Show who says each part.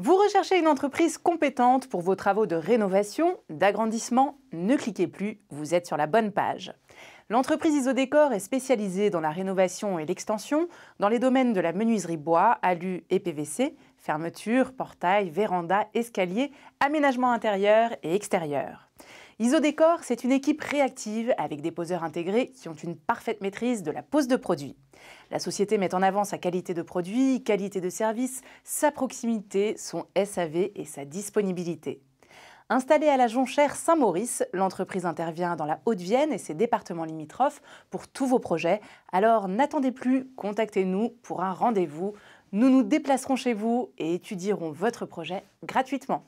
Speaker 1: Vous recherchez une entreprise compétente pour vos travaux de rénovation, d'agrandissement Ne cliquez plus, vous êtes sur la bonne page. L'entreprise Isodécor est spécialisée dans la rénovation et l'extension dans les domaines de la menuiserie bois, alu et PVC, fermeture, portail, véranda, escalier, aménagement intérieur et extérieur. Isodécor, c'est une équipe réactive avec des poseurs intégrés qui ont une parfaite maîtrise de la pose de produit. La société met en avant sa qualité de produit, qualité de service, sa proximité, son SAV et sa disponibilité. Installée à la Jonchère Saint-Maurice, l'entreprise intervient dans la Haute-Vienne et ses départements limitrophes pour tous vos projets. Alors n'attendez plus, contactez-nous pour un rendez-vous. Nous nous déplacerons chez vous et étudierons votre projet gratuitement.